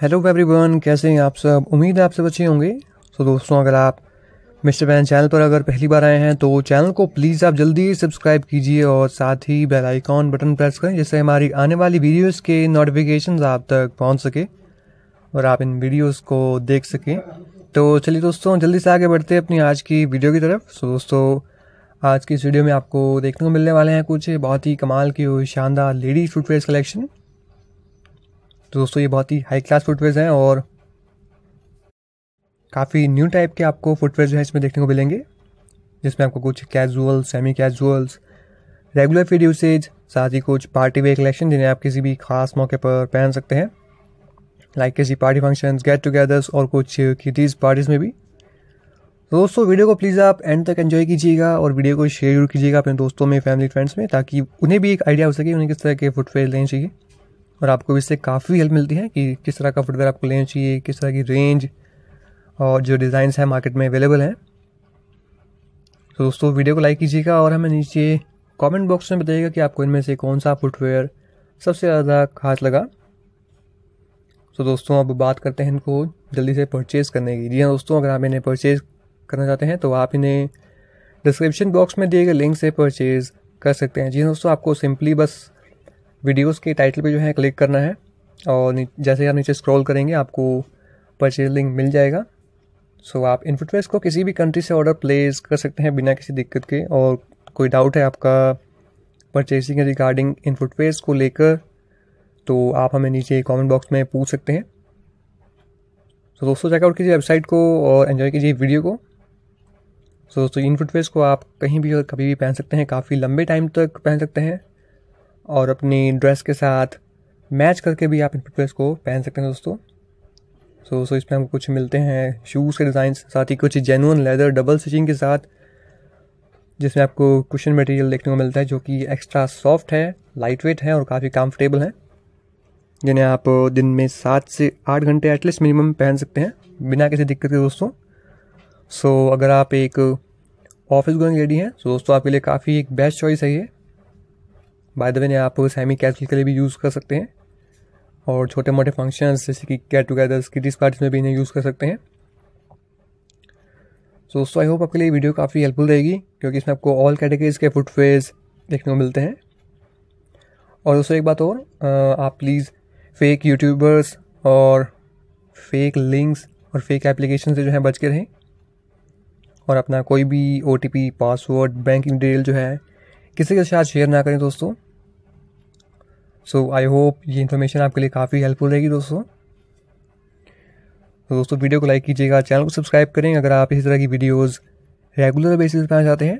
hello everyone कैसे हैं आप सब उम्मीद है आप सब अच्छे होंगे तो दोस्तों अगर आप मिस्टर बैन चैनल पर अगर पहली बार आए हैं तो चैनल को प्लीज़ आप जल्दी सब्सक्राइब कीजिए और साथ ही बेल आइकॉन बटन प्रेस करें जिससे हमारी आने वाली वीडियोस के नोटिफिकेशंस आप तक पहुंच सके और आप इन वीडियोस को देख सकें तो चलिए दोस्तों जल्दी से आगे बढ़ते अपनी आज की वीडियो की तरफ सो दोस्तों आज की इस वीडियो में आपको देखने को मिलने वाले हैं कुछ बहुत ही कमाल की शानदार लेडीज फुटवेयर कलेक्शन तो दोस्तों ये बहुत ही हाई क्लास फुटवेयर हैं और काफ़ी न्यू टाइप के आपको फुटवेयर जो है इसमें देखने को मिलेंगे जिसमें आपको कुछ casual semi casuals regular feed usage साथ ही कुछ पार्टी वेयर कलेक्शन जिन्हें आप किसी भी खास मौके पर पहन सकते हैं लाइक किसी पार्टी फंक्शंस गेट टुगेदर्स और कुछ किटीज़ पार्टीज़ में भी तो दोस्तों वीडियो को प्लीज़ आप एंड तक एंजॉय कीजिएगा और वीडियो को शेयर कीजिएगा अपने दोस्तों में फैमिली फ्रेंड्स में ताकि उन्हें भी एक आइडिया हो सके उन्हें किस तरह के फुटवेयर लेने चाहिए और आपको इससे काफ़ी हेल्प मिलती है कि किस तरह का फुटवेयर आपको लेना चाहिए किस तरह की रेंज और जो डिज़ाइंस हैं मार्केट में अवेलेबल हैं तो दोस्तों वीडियो को लाइक कीजिएगा और हमें नीचे कमेंट बॉक्स में बताइएगा कि आपको इनमें से कौन सा फुटवेयर सबसे ज़्यादा खास लगा तो दोस्तों अब बात करते हैं इनको जल्दी से परचेज़ करने की जी हाँ दोस्तों अगर आप इन्हें परचेज़ करना चाहते हैं तो आप इन्हें डिस्क्रिप्शन बॉक्स में दिए गए लिंक से परचेज़ कर सकते हैं जी हाँ दोस्तों आपको सिंपली बस वीडियोस के टाइटल पे जो है क्लिक करना है और जैसे ही आप नीचे स्क्रॉल करेंगे आपको परचेज लिंक मिल जाएगा सो आप इन्फोट्रेस को किसी भी कंट्री से ऑर्डर प्लेस कर सकते हैं बिना किसी दिक्कत के और कोई डाउट है आपका परचेसिंग रिगार्डिंग इन्फोट्रेस को लेकर तो आप हमें नीचे कमेंट बॉक्स में पूछ सकते हैं तो so, दोस्तों चेकआउट कीजिए वेबसाइट को और एंजॉय कीजिए वीडियो को सो so, दोस्तों इन फुटवेयर्स को आप कहीं भी और कभी भी पहन सकते हैं काफ़ी लंबे टाइम तक पहन सकते हैं और अपनी ड्रेस के साथ मैच करके भी आप इन फुटवेयर को पहन सकते हैं दोस्तों सो सो इसमें हमको कुछ मिलते हैं शूज़ के डिज़ाइन साथ ही कुछ जेनुअन लेदर डबल स्टिचिंग के साथ जिसमें आपको कुशन मटेरियल देखने को मिलता है जो कि एक्स्ट्रा सॉफ्ट है लाइट वेट है और काफ़ी कंफर्टेबल है जिन्हें आप दिन में सात से आठ घंटे एटलीस्ट मिनिमम पहन सकते हैं बिना किसी दिक्कत के दोस्तों सो so, अगर आप एक ऑफिस गोइंग रेडी हैं तो दोस्तों आपके लिए काफ़ी एक बेस्ट चॉइस है ये बाय द वे ने आप सेमी कैजुअल के लिए भी यूज़ कर सकते हैं और छोटे मोटे फंक्शंस जैसे कि गेट टुगेदर्स किटीज पार्टीज में भी इन्हें यूज़ कर सकते हैं सो दोस्तों आई होप आपके लिए वीडियो काफ़ी हेल्पफुल रहेगी क्योंकि इसमें आपको ऑल कैटेगरीज के फुटफेज देखने को मिलते हैं और दोस्तों एक बात और आप प्लीज़ फेक यूट्यूबर्स और फेक लिंक्स और फेक एप्लीकेशन से जो है बच के रहें और अपना कोई भी ओ पासवर्ड बैंकिंग डिटेल जो है किसी के साथ शेयर ना करें दोस्तों सो आई होप ये इन्फॉर्मेशन आपके लिए काफ़ी हेल्पफुल रहेगी दोस्तों तो दोस्तों वीडियो को लाइक कीजिएगा चैनल को सब्सक्राइब करें अगर आप इसी तरह की वीडियोज़ रेगुलर बेसिस पर आना चाहते हैं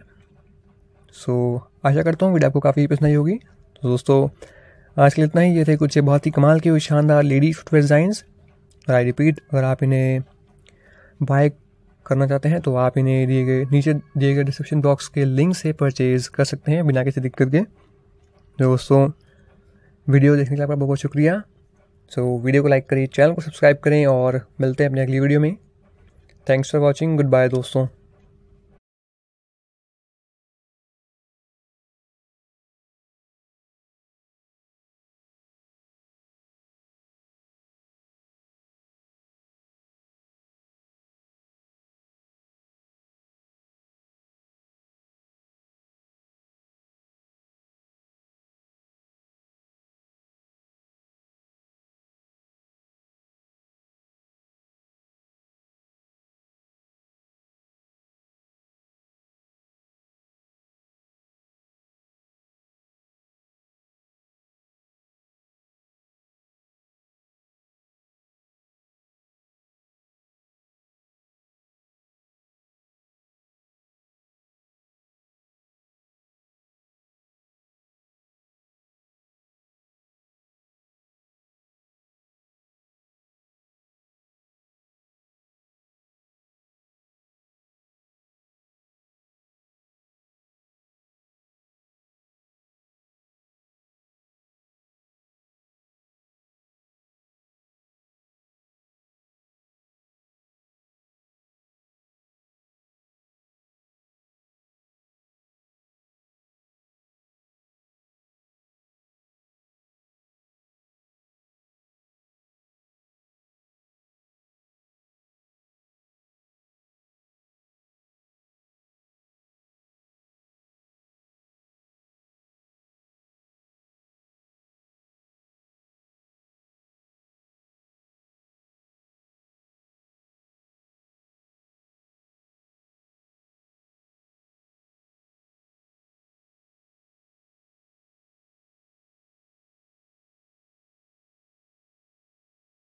सो so, आशा करता हूँ वीडियो आपको काफ़ी पसंद आई होगी तो दोस्तों आज के लिए इतना ही ये थे कुछ बहुत ही कमाल के शानदार लेडी फुटवेयर डिज़ाइंस और आई रिपीट अगर आप इन्हें बाय करना चाहते हैं तो आप इन्हें दिए गए नीचे दिए गए डिस्क्रिप्शन बॉक्स के लिंक से परचेज़ कर सकते हैं बिना किसी दिक्कत के दोस्तों वीडियो देखने के लिए आपका बहुत बहुत शुक्रिया सो so, वीडियो को लाइक करिए चैनल को सब्सक्राइब करें और मिलते हैं अपने अगली वीडियो में thanks for watching goodbye दोस्तों